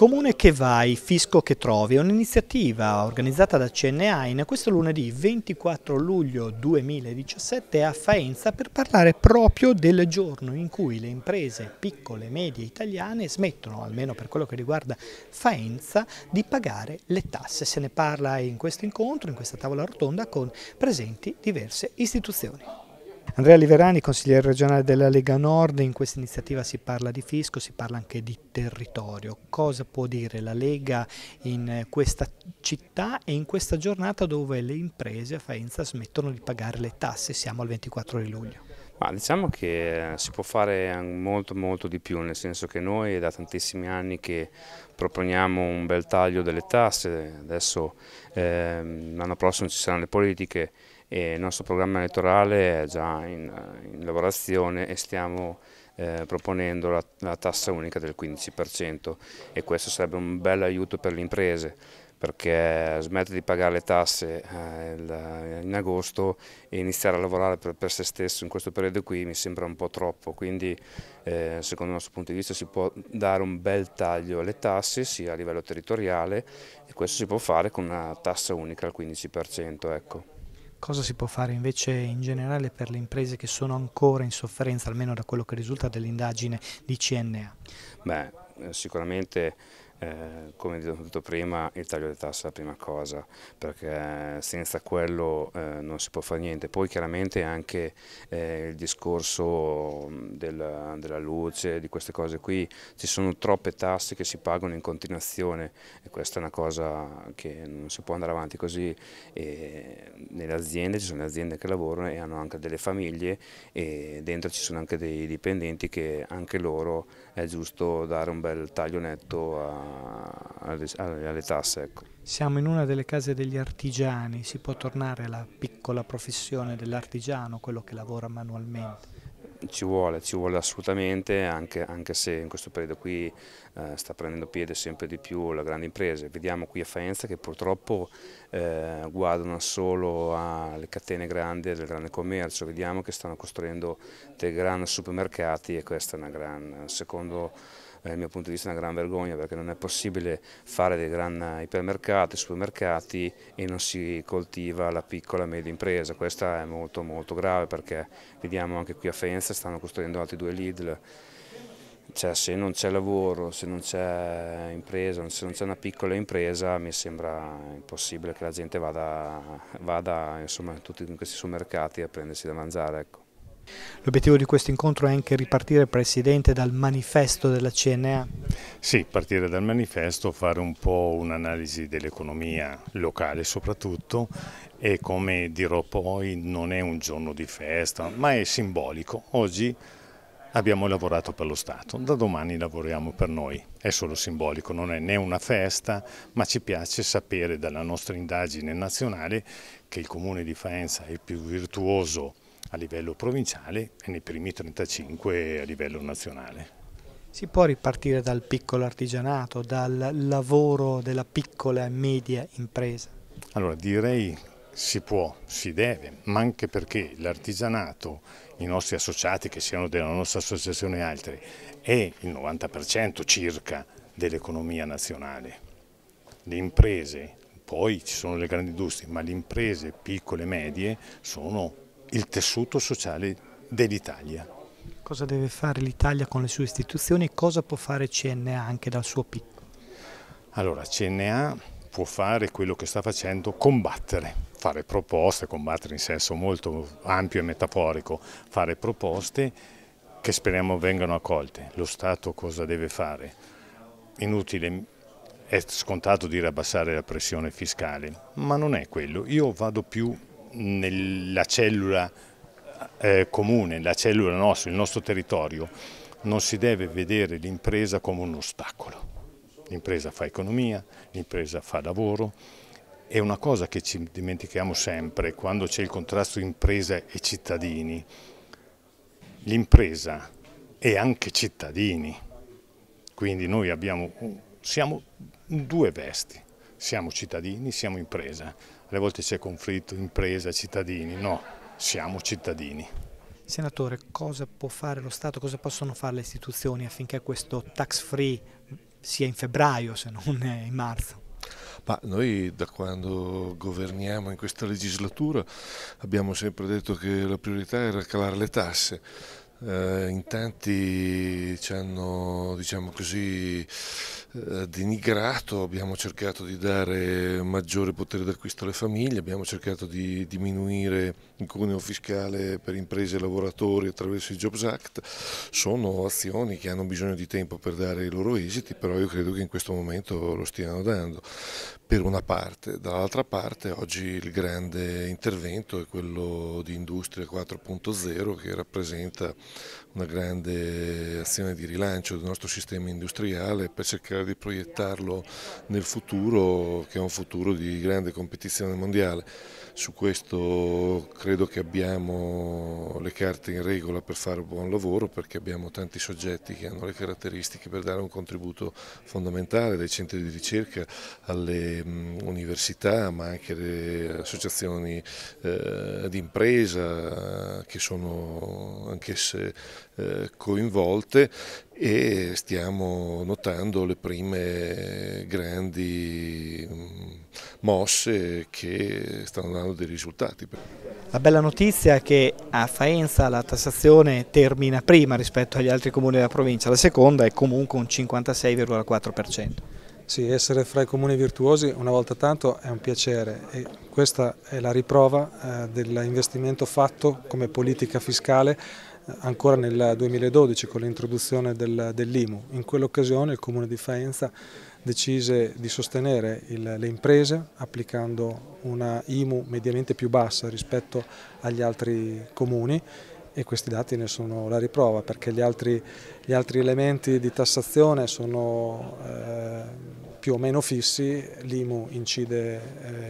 Comune che vai, fisco che trovi è un'iniziativa organizzata da CNA in questo lunedì 24 luglio 2017 a Faenza per parlare proprio del giorno in cui le imprese piccole e medie italiane smettono, almeno per quello che riguarda Faenza, di pagare le tasse. Se ne parla in questo incontro, in questa tavola rotonda con presenti diverse istituzioni. Andrea Liverani, consigliere regionale della Lega Nord, in questa iniziativa si parla di fisco, si parla anche di territorio. Cosa può dire la Lega in questa città e in questa giornata dove le imprese a Faenza smettono di pagare le tasse? Siamo al 24 di luglio. Ma diciamo che si può fare molto molto di più, nel senso che noi è da tantissimi anni che proponiamo un bel taglio delle tasse, adesso eh, l'anno prossimo ci saranno le politiche, e il nostro programma elettorale è già in, in lavorazione e stiamo eh, proponendo la, la, tassa unica del 15% e questo sarebbe un bel aiuto per le imprese perché smettere di pagare le tasse eh, in agosto e iniziare a lavorare per, se stesso in questo periodo qui mi sembra un po' troppo, quindi eh, secondo il nostro punto di vista si può dare un bel taglio alle tasse sia a livello territoriale e questo si può fare con una tassa unica al 15%. Ecco. Cosa si può fare invece in generale per le imprese che sono ancora in sofferenza, almeno da quello che risulta dell'indagine di CNA? Beh, eh, sicuramente eh, come abbiamo detto prima, il taglio delle tasse è la prima cosa, perché senza quello eh, non si può fare niente. Poi chiaramente anche eh, il discorso mm, della, della, luce, di queste cose qui, ci sono troppe tasse che si pagano in continuazione e questa è una cosa che non si può andare avanti così. E nelle aziende ci sono le aziende che lavorano e hanno anche delle famiglie e dentro ci sono anche dei dipendenti che anche loro è giusto dare un bel taglio netto a alle, alle tasse. Ecco. Siamo in una delle case degli artigiani, si può tornare alla piccola professione dell'artigiano, quello che lavora manualmente? Ci vuole, ci vuole assolutamente, anche, anche se in questo periodo qui eh, sta prendendo piede sempre di più la grande impresa. Vediamo qui a Faenza che purtroppo eh, guardano solo alle catene grandi del grande commercio, vediamo che stanno costruendo dei grandi supermercati e questa è una gran, secondo dal mio punto di vista è una gran vergogna perché non è possibile fare dei grandi ipermercati, supermercati e non si coltiva la piccola e media impresa, questa è molto molto grave perché vediamo anche qui a Faenza stanno costruendo altri due Lidl, cioè, se non c'è lavoro, se non c'è impresa, se non c'è una piccola impresa mi sembra impossibile che la gente vada, vada insomma, in tutti questi supermercati a prendersi da mangiare. Ecco. L'obiettivo di questo incontro è anche ripartire, Presidente, dal manifesto della CNA? Sì, partire dal manifesto, fare un po' un'analisi dell'economia locale soprattutto e come dirò poi non è un giorno di festa ma è simbolico. Oggi abbiamo lavorato per lo Stato, da domani lavoriamo per noi. È solo simbolico, non è né una festa, ma ci piace sapere dalla nostra indagine nazionale che il comune di Faenza è il più virtuoso a livello provinciale e nei primi 35 a livello nazionale. Si può ripartire dal piccolo artigianato, dal lavoro della piccola e media impresa? Allora direi si può, si deve, ma anche perché l'artigianato, i nostri associati che siano della nostra associazione e altri, è il 90% circa dell'economia nazionale. Le imprese, poi ci sono le grandi industrie, ma le imprese piccole e medie sono il tessuto sociale dell'Italia. Cosa deve fare l'Italia con le sue istituzioni e cosa può fare CNA anche dal suo picco? Allora, CNA può fare quello che sta facendo, combattere, fare proposte, combattere in senso molto ampio e metaforico, fare proposte che speriamo vengano accolte. Lo Stato cosa deve fare? Inutile, è scontato dire abbassare la pressione fiscale, ma non è quello. Io vado più nella cellula eh, comune, la cellula nostra, il nostro territorio, non si deve vedere l'impresa come un ostacolo. L'impresa fa economia, l'impresa fa lavoro, è una cosa che ci dimentichiamo sempre quando c'è il contrasto impresa e cittadini. L'impresa è anche cittadini, quindi noi abbiamo, siamo due vesti siamo cittadini, siamo impresa. Alle volte c'è conflitto impresa, cittadini, no, siamo cittadini. Senatore, cosa può fare lo Stato, cosa possono fare le istituzioni affinché questo tax free sia in febbraio se non in marzo? Ma noi da quando governiamo in questa legislatura abbiamo sempre detto che la priorità era calare le tasse. Eh, in tanti ci hanno, diciamo così, eh, denigrato, abbiamo cercato di dare maggiore potere d'acquisto alle famiglie, abbiamo cercato di diminuire il cuneo fiscale per imprese e lavoratori attraverso il Jobs Act, sono azioni che hanno bisogno di tempo per dare i loro esiti, però io credo che in questo momento lo stiano dando per una parte, dall'altra parte oggi il grande intervento è quello di Industria 4.0 che rappresenta una grande azione di rilancio del nostro sistema industriale per cercare di proiettarlo nel futuro che è un futuro di grande competizione mondiale. Su questo credo che abbiamo le carte in regola per fare un buon lavoro perché abbiamo tanti soggetti che hanno le caratteristiche per dare un contributo fondamentale, dai centri di ricerca alle università ma anche alle associazioni eh, di impresa che sono anch'esse eh, coinvolte e stiamo notando le prime grandi mosse che stanno dando dei risultati. La bella notizia è che a Faenza la tassazione termina prima rispetto agli altri comuni della provincia, la seconda è comunque un 56,4%. Sì, essere fra i comuni virtuosi una volta tanto è un piacere e questa è la riprova eh, dell'investimento fatto come politica fiscale eh, ancora nel 2012 con l'introduzione dell'IMU. In quell'occasione il comune di Faenza decise di sostenere il, le imprese applicando una IMU mediamente più bassa rispetto agli altri comuni e questi dati ne sono la riprova perché gli altri, gli altri elementi di tassazione sono eh, più o meno fissi, l'IMU incide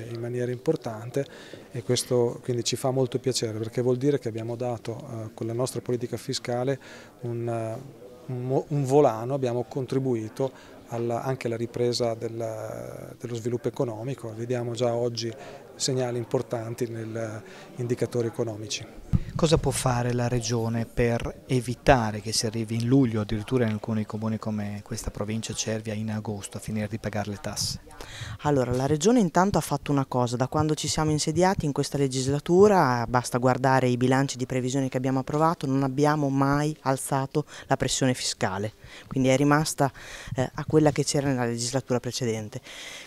eh, in maniera importante e questo quindi ci fa molto piacere perché vuol dire che abbiamo dato eh, con la nostra politica fiscale un, eh, un, volano, abbiamo contribuito alla, anche alla ripresa della, dello sviluppo economico, vediamo già oggi segnali importanti negli indicatori economici. Cosa può fare la Regione per evitare che si arrivi in luglio, addirittura in alcuni comuni come questa provincia Cervia, in agosto a finire di pagare le tasse? Allora, la Regione intanto ha fatto una cosa, da quando ci siamo insediati in questa legislatura, basta guardare i bilanci di previsione che abbiamo approvato, non abbiamo mai alzato la pressione fiscale, quindi è rimasta eh, a quella che c'era nella legislatura precedente.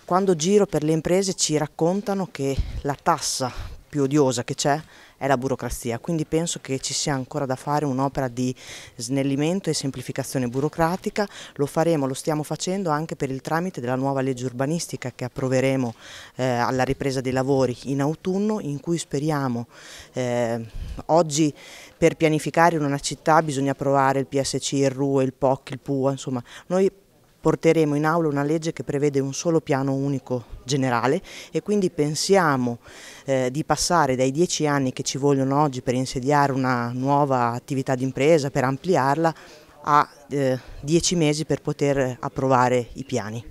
Quando giro per le imprese ci raccontano che la tassa più odiosa che c'è è la burocrazia, quindi penso che ci sia ancora da fare un'opera di snellimento e semplificazione burocratica, lo faremo, lo stiamo facendo anche per il tramite della nuova legge urbanistica che approveremo eh, alla ripresa dei lavori in autunno in cui speriamo eh, oggi per pianificare in una città bisogna provare il PSC, il RUE, il POC, il PUA, insomma noi porteremo in aula una legge che prevede un solo piano unico generale e quindi pensiamo eh, di passare dai dieci anni che ci vogliono oggi per insediare una nuova attività d'impresa, per ampliarla, a eh, dieci mesi per poter approvare i piani.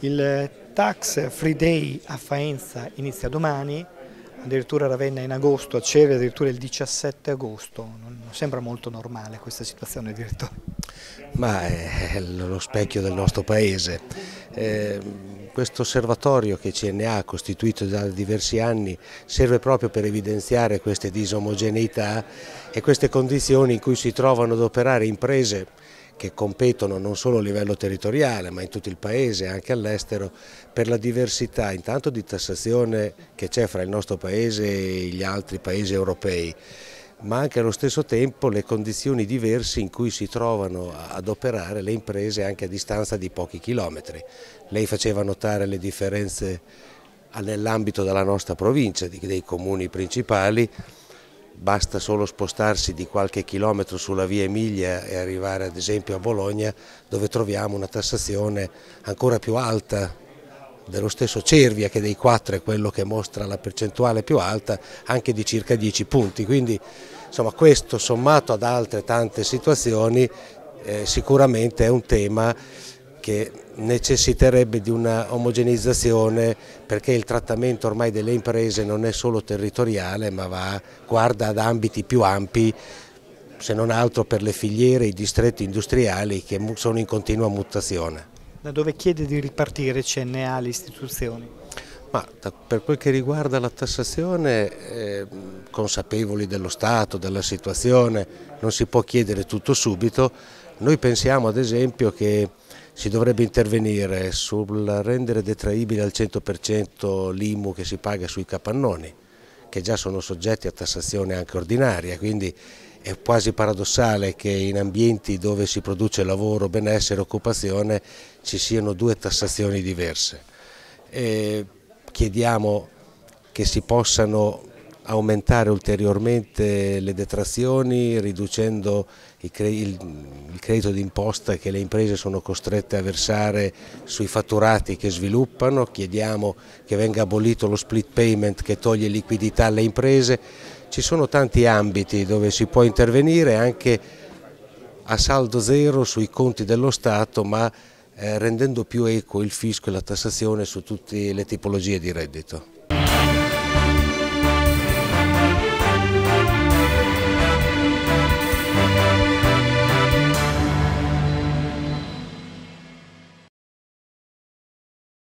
Il Tax Free Day a Faenza inizia domani, addirittura Ravenna in agosto, a Cerri addirittura il 17 agosto, non sembra molto normale questa situazione direttore. Ma è lo specchio del nostro paese. Eh, questo osservatorio che CNA ha costituito da diversi anni serve proprio per evidenziare queste disomogeneità e queste condizioni in cui si trovano ad operare imprese che competono non solo a livello territoriale ma in tutto il paese, e anche all'estero, per la diversità intanto di tassazione che c'è fra il nostro paese e gli altri paesi europei ma anche allo stesso tempo le condizioni diverse in cui si trovano ad operare le imprese anche a distanza di pochi chilometri. Lei faceva notare le differenze nell'ambito della nostra provincia, dei comuni principali, basta solo spostarsi di qualche chilometro sulla via Emilia e arrivare ad esempio a Bologna dove troviamo una tassazione ancora più alta dello stesso Cervia che dei quattro è quello che mostra la percentuale più alta anche di circa 10 punti quindi insomma, questo sommato ad altre tante situazioni eh, sicuramente è un tema che necessiterebbe di una omogenizzazione perché il trattamento ormai delle imprese non è solo territoriale ma va, guarda ad ambiti più ampi se non altro per le filiere i distretti industriali che sono in continua mutazione. Da dove chiede di ripartire CNA cioè, alle istituzioni? Ma, per quel che riguarda la tassazione, eh, consapevoli dello Stato, della situazione, non si può chiedere tutto subito. Noi pensiamo ad esempio che si dovrebbe intervenire sul rendere detraibile al 100% l'IMU che si paga sui capannoni che già sono soggetti a tassazione anche ordinaria, quindi è quasi paradossale che in ambienti dove si produce lavoro, benessere, occupazione ci siano due tassazioni diverse. E chiediamo che si possano aumentare ulteriormente le detrazioni riducendo il, credito d'imposta che le imprese sono costrette a versare sui fatturati che sviluppano, chiediamo che venga abolito lo split payment che toglie liquidità alle imprese, ci sono tanti ambiti dove si può intervenire anche a saldo zero sui conti dello Stato ma eh, rendendo più equo il fisco e la tassazione su tutte le tipologie di reddito.